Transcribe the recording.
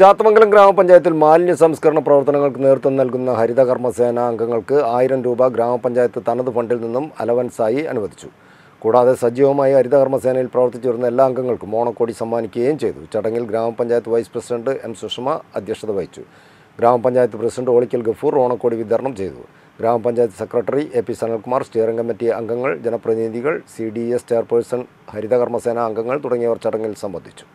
ചാത്തമംഗലം ഗ്രാമപഞ്ചായത്തിൽ മാലിന്യ സംസ്കരണ പ്രവർത്തനങ്ങൾക്ക് നേതൃത്വം നൽകുന്ന ഹരിതകർമ്മസേന അംഗങ്ങൾക്ക് ആയിരം രൂപ ഗ്രാമപഞ്ചായത്ത് തനത് ഫണ്ടിൽ നിന്നും അലവൻസായി അനുവദിച്ചു കൂടാതെ സജീവമായി ഹരിതകർമ്മസേനയിൽ പ്രവർത്തിച്ചു വരുന്ന എല്ലാ അംഗങ്ങൾക്കും ഓണക്കോടി സമ്മാനിക്കുകയും ചെയ്തു ചടങ്ങിൽ ഗ്രാമപഞ്ചായത്ത് വൈസ് പ്രസിഡന്റ് എം സുഷമ അധ്യക്ഷത വഹിച്ചു ഗ്രാമപഞ്ചായത്ത് പ്രസിഡന്റ് ഓളിക്കൽ ഗഫൂർ ഓണക്കോടി വിതരണം ചെയ്തു ഗ്രാമപഞ്ചായത്ത് secretary A P Sanalkumar steering committee അംഗങ്ങൾ ജനപ്രതിനിധികൾ സി ഡി എസ് ചെയർപേഴ്സൺ ഹരിതകർമ്മസേന അംഗങ്ങൾ തുടങ്ങിയവർ ചടങ്ങിൽ സംബന്ധിച്ചു